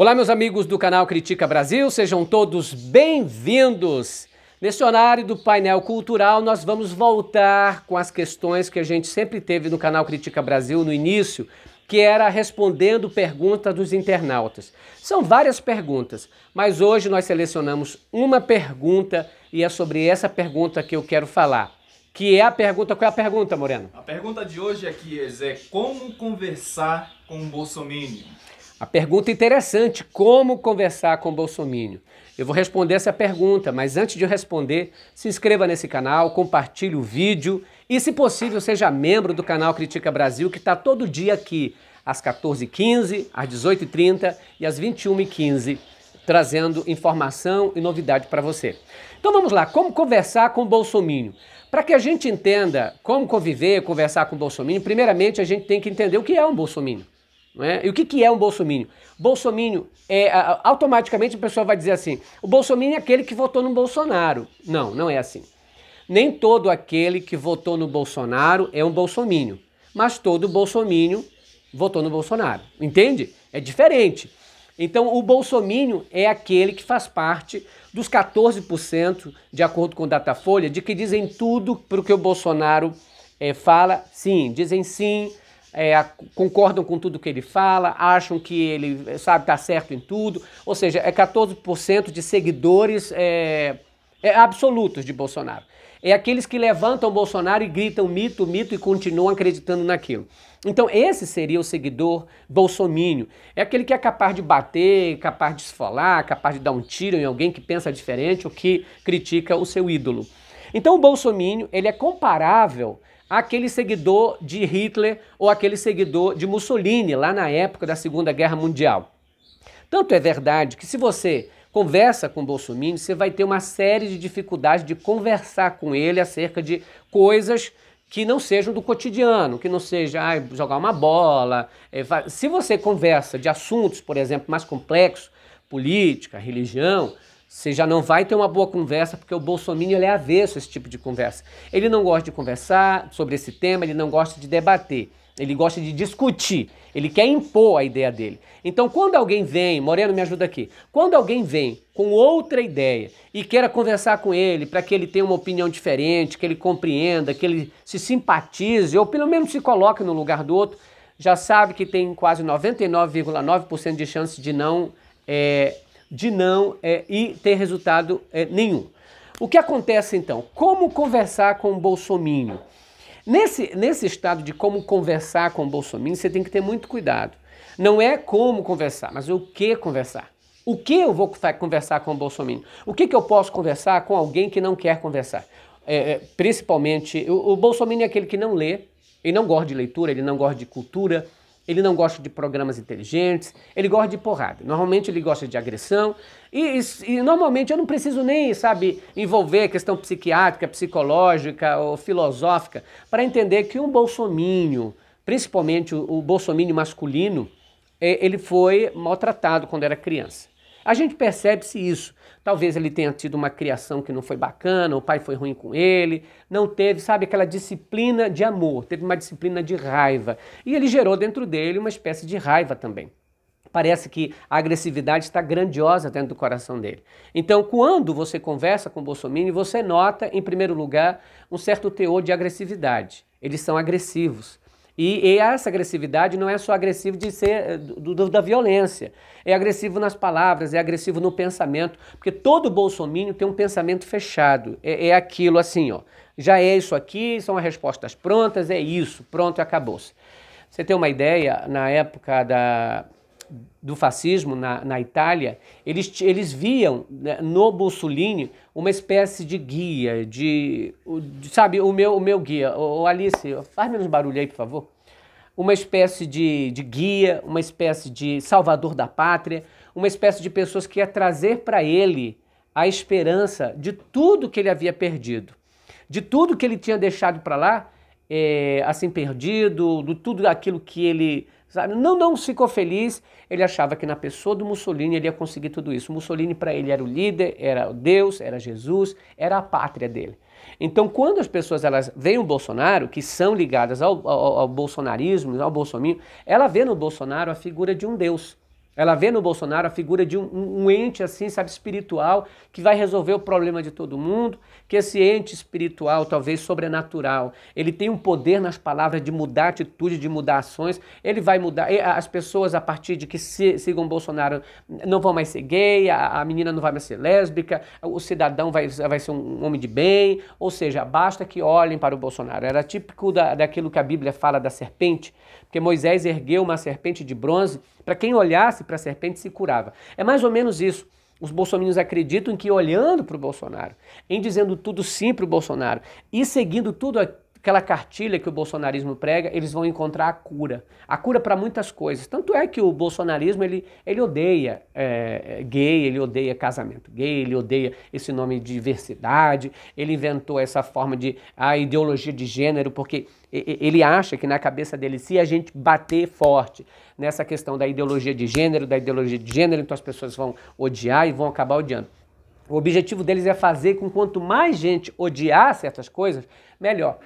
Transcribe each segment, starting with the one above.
Olá, meus amigos do canal Critica Brasil, sejam todos bem-vindos. Nesse horário do painel cultural, nós vamos voltar com as questões que a gente sempre teve no canal Critica Brasil no início, que era respondendo perguntas dos internautas. São várias perguntas, mas hoje nós selecionamos uma pergunta e é sobre essa pergunta que eu quero falar. Que é a pergunta. Qual é a pergunta, Moreno? A pergunta de hoje aqui é, Zé, como conversar com o Bolsonaro? A pergunta interessante, como conversar com Bolsonaro? Eu vou responder essa pergunta, mas antes de eu responder, se inscreva nesse canal, compartilhe o vídeo e, se possível, seja membro do canal Critica Brasil, que está todo dia aqui, às 14h15, às 18h30 e às 21h15, trazendo informação e novidade para você. Então vamos lá, como conversar com Bolsonaro? Para que a gente entenda como conviver, conversar com Bolsonaro, primeiramente a gente tem que entender o que é um Bolsonaro. É? E o que, que é um bolsomínio? Bolsomínio é automaticamente a pessoa vai dizer assim: o bolsomínio é aquele que votou no Bolsonaro. Não, não é assim. Nem todo aquele que votou no Bolsonaro é um bolsomínio, mas todo bolsomínio votou no Bolsonaro. Entende? É diferente. Então, o bolsomínio é aquele que faz parte dos 14%, de acordo com o Datafolha, de que dizem tudo para o que o Bolsonaro é, fala sim. Dizem sim é, concordam com tudo que ele fala, acham que ele é, sabe tá certo em tudo, ou seja, é 14% de seguidores é, é, absolutos de Bolsonaro. É aqueles que levantam Bolsonaro e gritam mito, mito e continuam acreditando naquilo. Então esse seria o seguidor bolsomínio. É aquele que é capaz de bater, capaz de esfolar, capaz de dar um tiro em alguém que pensa diferente ou que critica o seu ídolo. Então o bolsomínio, ele é comparável àquele seguidor de Hitler ou aquele seguidor de Mussolini lá na época da Segunda Guerra Mundial. Tanto é verdade que se você conversa com o Bolsonaro, você vai ter uma série de dificuldades de conversar com ele acerca de coisas que não sejam do cotidiano, que não seja ah, jogar uma bola. É, se você conversa de assuntos, por exemplo, mais complexos, política, religião, você já não vai ter uma boa conversa, porque o Bolsonaro é avesso a esse tipo de conversa. Ele não gosta de conversar sobre esse tema, ele não gosta de debater, ele gosta de discutir, ele quer impor a ideia dele. Então, quando alguém vem, Moreno, me ajuda aqui, quando alguém vem com outra ideia e queira conversar com ele para que ele tenha uma opinião diferente, que ele compreenda, que ele se simpatize ou pelo menos se coloque no lugar do outro, já sabe que tem quase 99,9% de chance de não. É, de não é, e ter resultado é, nenhum. O que acontece então? Como conversar com o Bolsominho? Nesse, nesse estado de como conversar com o Bolsominho, você tem que ter muito cuidado. Não é como conversar, mas o que conversar. O que eu vou conversar com o Bolsominho? O que, que eu posso conversar com alguém que não quer conversar? É, é principalmente, o, o é aquele que não lê, ele não gosta de leitura, ele não gosta de cultura, ele não gosta de programas inteligentes, ele gosta de porrada. Normalmente ele gosta de agressão. E, e, e normalmente eu não preciso nem, sabe, envolver questão psiquiátrica, psicológica ou filosófica para entender que um bolsomínio, principalmente o, o bolsomínio masculino, é, ele foi maltratado quando era criança. A gente percebe-se isso. Talvez ele tenha tido uma criação que não foi bacana, o pai foi ruim com ele, não teve, sabe, aquela disciplina de amor, teve uma disciplina de raiva. E ele gerou dentro dele uma espécie de raiva também. Parece que a agressividade está grandiosa dentro do coração dele. Então, quando você conversa com o Bolsonaro, você nota, em primeiro lugar, um certo teor de agressividade. Eles são agressivos. E, e, essa agressividade não é só agressivo de ser eh, do, do, da violência, é agressivo nas palavras, é agressivo no pensamento, porque todo bolsomínio tem um pensamento fechado, é, é aquilo assim, ó, já é isso aqui, são as respostas prontas, é isso, pronto, e acabou-se. Você tem uma ideia, na época da, do fascismo na, na Itália, eles, eles viam né, no Mussolini uma espécie de guia, de, de, sabe, o meu, o meu guia. O, o Alice, faz menos barulho aí, por favor. Uma espécie de, de guia, uma espécie de salvador da pátria, uma espécie de pessoas que ia trazer para ele a esperança de tudo que ele havia perdido, de tudo que ele tinha deixado para lá é, assim perdido, do tudo aquilo que ele sabe? não não ficou feliz. Ele achava que na pessoa do Mussolini ele ia conseguir tudo isso. Mussolini para ele era o líder, era o Deus, era Jesus, era a pátria dele. Então, quando as pessoas elas veem o Bolsonaro, que são ligadas ao, ao, ao bolsonarismo, ao bolsominho, ela vê no Bolsonaro a figura de um Deus. Ela vê no Bolsonaro a figura de um, um, ente assim, sabe, espiritual, que vai resolver o problema de todo mundo, que esse ente espiritual, talvez sobrenatural, ele tem um poder nas palavras de mudar atitude, de mudar ações, ele vai mudar, as pessoas a partir de que se, sigam Bolsonaro não vão mais ser gay, a, a, menina não vai mais ser lésbica, o cidadão vai, vai ser um homem de bem, ou seja, basta que olhem para o Bolsonaro. Era típico da, daquilo que a Bíblia fala da serpente, porque Moisés ergueu uma serpente de bronze para quem olhasse para a serpente se curava. É mais ou menos isso. Os bolsominions acreditam que olhando para o Bolsonaro, em dizendo tudo sim para o Bolsonaro e seguindo tudo aquilo aquela cartilha que o bolsonarismo prega, eles vão encontrar a cura. A cura para muitas coisas. Tanto é que o bolsonarismo ele, ele odeia é, gay, ele odeia casamento gay, ele odeia esse nome de diversidade, ele inventou essa forma de a ideologia de gênero, porque ele acha que na cabeça dele, se a gente bater forte nessa questão da ideologia de gênero, da ideologia de gênero, então as pessoas vão odiar e vão acabar odiando. O objetivo deles é fazer com quanto mais gente odiar certas coisas, melhor.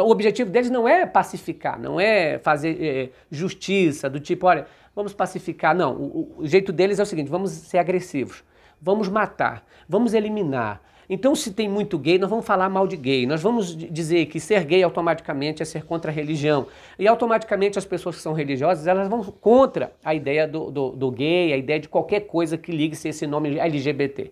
O objetivo deles não é pacificar, não é fazer é, justiça do tipo, olha, vamos pacificar. Não, o, o jeito deles é o seguinte: vamos ser agressivos, vamos matar, vamos eliminar. Então, se tem muito gay, nós vamos falar mal de gay. Nós vamos dizer que ser gay automaticamente é ser contra a religião. E automaticamente as pessoas que são religiosas, elas vão contra a ideia do, do, do gay, a ideia de qualquer coisa que ligue-se esse nome LGBT.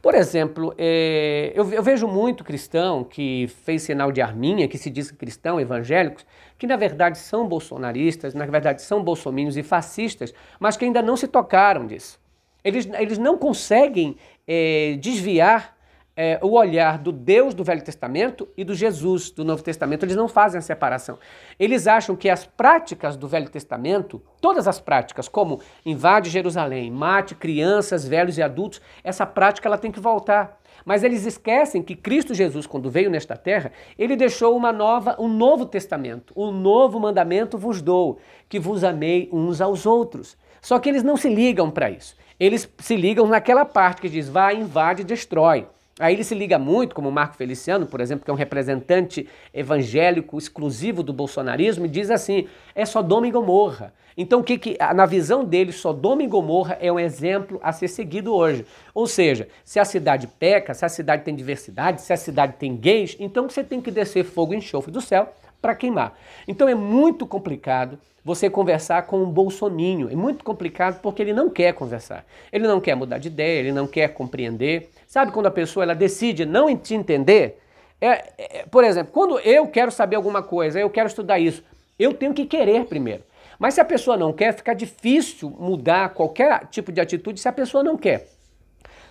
Por exemplo, é, eu, eu, vejo muito cristão que fez sinal de arminha, que se diz cristão, evangélicos, que na verdade são bolsonaristas, na verdade são bolsomínios e fascistas, mas que ainda não se tocaram disso. Eles, eles não conseguem é, desviar é, o olhar do Deus do Velho Testamento e do Jesus do Novo Testamento. Eles não fazem a separação. Eles acham que as práticas do Velho Testamento, todas as práticas, como invade Jerusalém, mate crianças, velhos e adultos, essa prática ela tem que voltar. Mas eles esquecem que Cristo Jesus, quando veio nesta terra, ele deixou uma nova, um novo testamento, um novo mandamento vos dou, que vos amei uns aos outros. Só que eles não se ligam para isso. Eles se ligam naquela parte que diz: vai, invade, destrói. Aí ele se liga muito, como Marco Feliciano, por exemplo, que é um representante evangélico exclusivo do bolsonarismo, e diz assim: é Sodoma e Gomorra. Então, que, que, na visão dele, Sodoma e Gomorra é um exemplo a ser seguido hoje. Ou seja, se a cidade peca, se a cidade tem diversidade, se a cidade tem gays, então você tem que descer fogo e enxofre do céu para queimar. Então é muito complicado você conversar com um bolsoninho. É muito complicado porque ele não quer conversar. Ele não quer mudar de ideia, ele não quer compreender. Sabe quando a pessoa ela decide não te entender? É, é, por exemplo, quando eu quero saber alguma coisa, eu quero estudar isso, eu tenho que querer primeiro. Mas se a pessoa não quer, fica difícil mudar qualquer tipo de atitude se a pessoa não quer.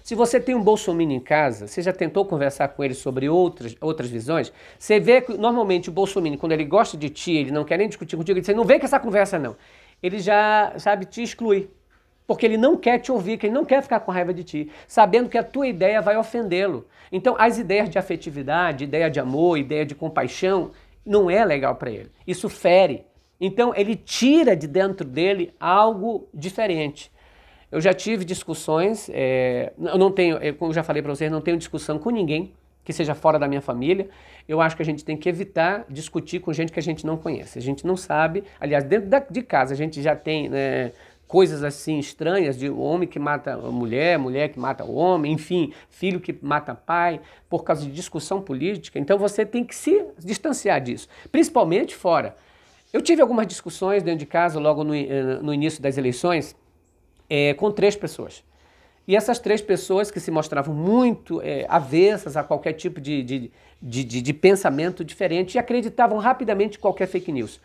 Se você tem um bolsominion em casa, você já tentou conversar com ele sobre outras, outras visões? Você vê que normalmente o bolsominion, quando ele gosta de ti, ele não quer nem discutir contigo, ele diz, não vem com essa conversa não. Ele já, sabe, te exclui. Porque ele não quer te ouvir, que ele não quer ficar com raiva de ti, sabendo que a tua ideia vai ofendê-lo. Então, as ideias de afetividade, ideia de amor, ideia de compaixão, não é legal para ele. Isso fere. Então, ele tira de dentro dele algo diferente. Eu já tive discussões, é, eu não tenho, é, eu, como já falei para vocês, não tenho discussão com ninguém que seja fora da minha família. Eu acho que a gente tem que evitar discutir com gente que a gente não conhece. A gente não sabe, aliás, dentro da, de casa a gente já tem né, coisas assim estranhas de homem que mata mulher, mulher que mata homem, enfim, filho que mata pai, por causa de discussão política. Então você tem que se distanciar disso, principalmente fora. Eu tive algumas discussões dentro de casa logo no, eh, no início das eleições é, com três pessoas. E essas três pessoas que se mostravam muito é, avessas a qualquer tipo de, de, de, de, de pensamento diferente e acreditavam rapidamente em qualquer fake news.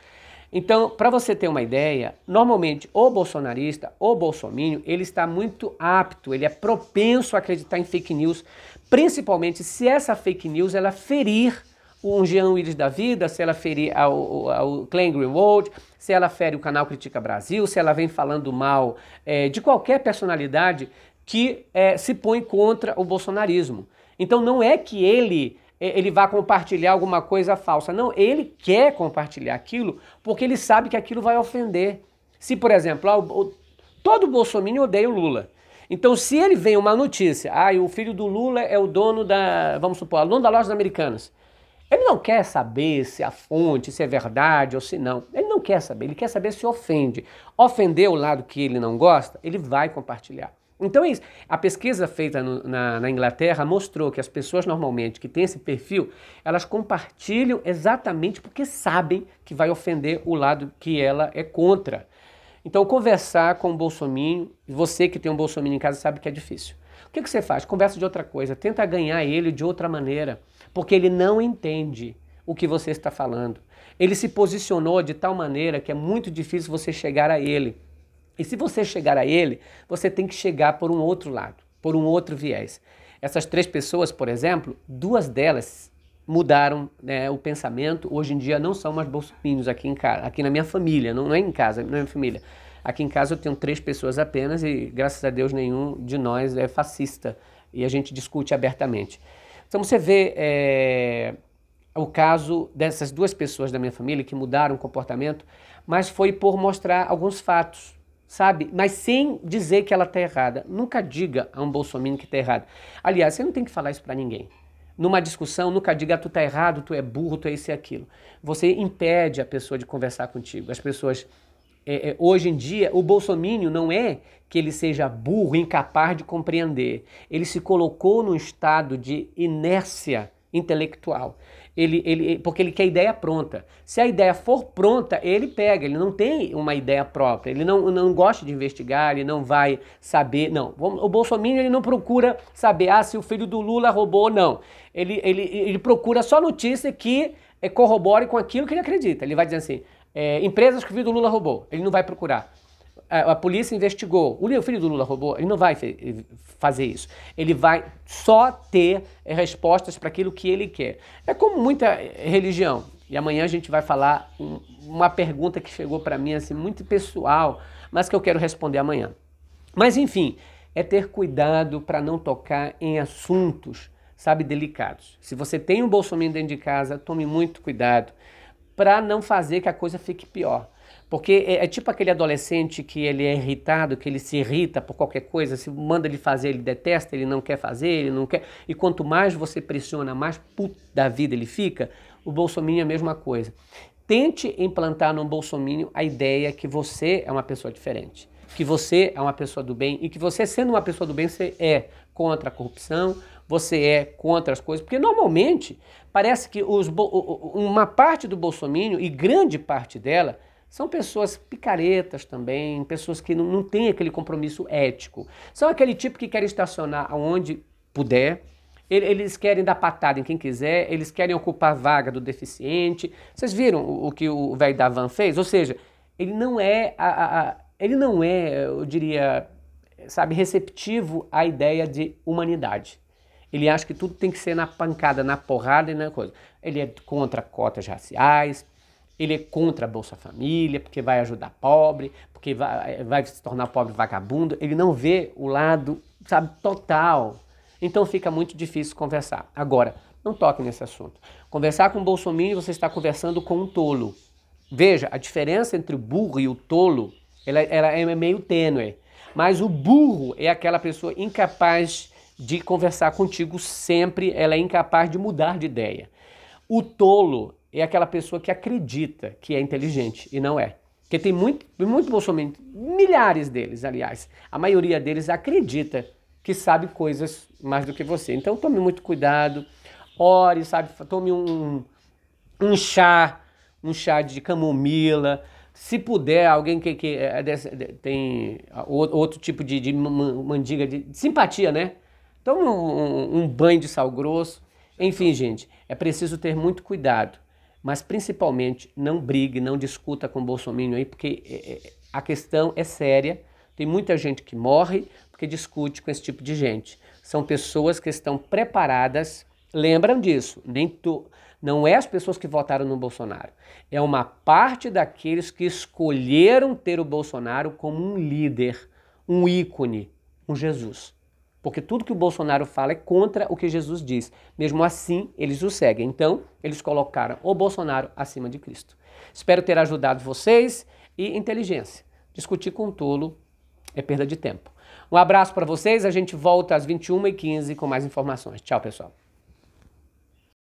Então, para você ter uma ideia, normalmente o bolsonarista, o bolsomínio, ele está muito apto, ele é propenso a acreditar em fake news, principalmente se essa fake news ela ferir um Jean Willis da vida, se ela ferir ao, ao Glenn Greenwald, se ela fere o canal Critica Brasil, se ela vem falando mal é, de qualquer personalidade que é, se põe contra o bolsonarismo. Então não é que ele é, ele vá compartilhar alguma coisa falsa. Não, ele quer compartilhar aquilo porque ele sabe que aquilo vai ofender. Se, por exemplo, ó, ah, o, todo bolsonaro odeia o Lula. Então, se ele vem uma notícia, ah, o filho do Lula é o dono da, vamos supor, dono da loja das Americanas. Ele não quer saber se a fonte, se é verdade ou se não. Ele não quer saber, ele quer saber se ofende. Ofender o lado que ele não gosta, ele vai compartilhar. Então é isso. A pesquisa feita no, na, na, Inglaterra mostrou que as pessoas normalmente que têm esse perfil, elas compartilham exatamente porque sabem que vai ofender o lado que ela é contra. Então, conversar com o bolsominho, você que tem um bolsominho em casa sabe que é difícil. O que, que você faz? Conversa de outra coisa, tenta ganhar ele de outra maneira, porque ele não entende o que você está falando. Ele se posicionou de tal maneira que é muito difícil você chegar a ele. E se você chegar a ele, você tem que chegar por um outro lado, por um outro viés. Essas três pessoas, por exemplo, duas delas mudaram né, o pensamento. Hoje em dia não são mais bolsominions aqui em casa, aqui na minha família, não, não é em casa, na é minha família. Aqui em casa eu tenho três pessoas apenas e graças a Deus nenhum de nós é fascista e a gente discute abertamente. Então você vê é, o caso dessas duas pessoas da minha família que mudaram o comportamento, mas foi por mostrar alguns fatos, sabe? Mas sem dizer que ela está errada. Nunca diga a um bolsominion que está errado. Aliás, você não tem que falar isso para ninguém numa discussão, nunca diga tu tá errado, tu é burro, tu é isso e aquilo. Você impede a pessoa de conversar contigo. As pessoas é, é, hoje em dia, o bolsomínio não é que ele seja burro, incapaz de compreender. Ele se colocou num estado de inércia intelectual. Ele, ele, porque ele quer ideia pronta. Se a ideia for pronta, ele pega, ele não tem uma ideia própria, ele não, não gosta de investigar, ele não vai saber. Não, o Bolsonaro ele não procura saber ah, se o filho do Lula roubou ou não. Ele, ele, ele procura só notícia que eh, corrobore com aquilo que ele acredita. Ele vai dizer assim: é, empresas que o filho do Lula roubou. Ele não vai procurar a, polícia investigou, o, filho do Lula roubou, ele não vai eh, fazer isso. Ele vai só ter eh, respostas para aquilo que ele quer. É como muita eh, religião. E amanhã a gente vai falar um, uma pergunta que chegou para mim assim muito pessoal, mas que eu quero responder amanhã. Mas enfim, é ter cuidado para não tocar em assuntos, sabe, delicados. Se você tem um bolsominion dentro de casa, tome muito cuidado para não fazer que a coisa fique pior. Porque é, é, tipo aquele adolescente que ele é irritado, que ele se irrita por qualquer coisa, se manda ele fazer, ele detesta, ele não quer fazer, ele não quer. E quanto mais você pressiona, mais puto da vida ele fica. O Bolsonaro é a mesma coisa. Tente implantar no Bolsonaro a ideia que você é uma pessoa diferente, que você é uma pessoa do bem e que você, sendo uma pessoa do bem, você é contra a corrupção, você é contra as coisas, porque normalmente parece que os, uma parte do Bolsonaro e grande parte dela são pessoas picaretas também, pessoas que não, não têm aquele compromisso ético. São aquele tipo que quer estacionar onde puder, eles querem dar patada em quem quiser, eles querem ocupar a vaga do deficiente. Vocês viram o, que o velho da van fez? Ou seja, ele não é, a, a, a, ele não é, eu diria, sabe, receptivo à ideia de humanidade. Ele acha que tudo tem que ser na pancada, na porrada e na coisa. Ele é contra cotas raciais, ele é contra a Bolsa Família, porque vai ajudar pobre, porque vai, vai se tornar pobre vagabundo. Ele não vê o lado, sabe, total. Então fica muito difícil conversar. Agora, não toque nesse assunto. Conversar com o Bolsonaro, você está conversando com um tolo. Veja, a diferença entre o burro e o tolo, ela, ela é meio tênue. Mas o burro é aquela pessoa incapaz de conversar contigo sempre, ela é incapaz de mudar de ideia. O tolo é aquela pessoa que acredita que é inteligente e não é. Porque tem muito, muito bolsominion, milhares deles, aliás. A maioria deles acredita que sabe coisas mais do que você. Então tome muito cuidado, ore, sabe? Tome um, um chá, um chá de camomila. Se puder, alguém que, que é, é desse, tem outro tipo de, de mandiga, de, de, simpatia, né? Tome um, um, um banho de sal grosso. Enfim, gente, é preciso ter muito cuidado. Mas principalmente não brigue, não discuta com o Bolsonaro aí, porque é, é, a questão é séria. Tem muita gente que morre porque discute com esse tipo de gente. São pessoas que estão preparadas, lembram disso, nem tu, não é as pessoas que votaram no Bolsonaro. É uma parte daqueles que escolheram ter o Bolsonaro como um líder, um ícone, um Jesus. Porque tudo que o Bolsonaro fala é contra o que Jesus diz. Mesmo assim, eles o seguem. Então, eles colocaram o Bolsonaro acima de Cristo. Espero ter ajudado vocês e inteligência. Discutir com tolo é perda de tempo. Um abraço para vocês, a gente volta às 21h15 com mais informações. Tchau, pessoal.